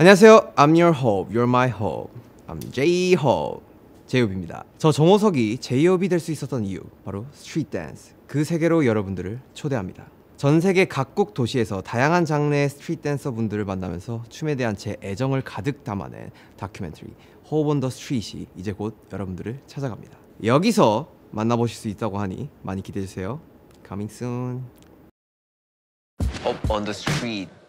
안녕하세요. I'm your hope, you're my hope. I'm J-Hope. 제이홉입니다. 저 정호석이 제이홉이 될 수 있었던 이유 바로 스트리트 댄스 그 세계로 여러분들을 초대합니다. 전 세계 각국 도시에서 다양한 장르의 스트리트 댄서 분들을 만나면서 춤에 대한 제 애정을 가득 담아낸 다큐멘터리 호흡 온더 스트리트이 이제 곧 여러분들을 찾아갑니다. 여기서 만나보실 수 있다고 하니 많이 기대해주세요. Coming soon. Hope on the street.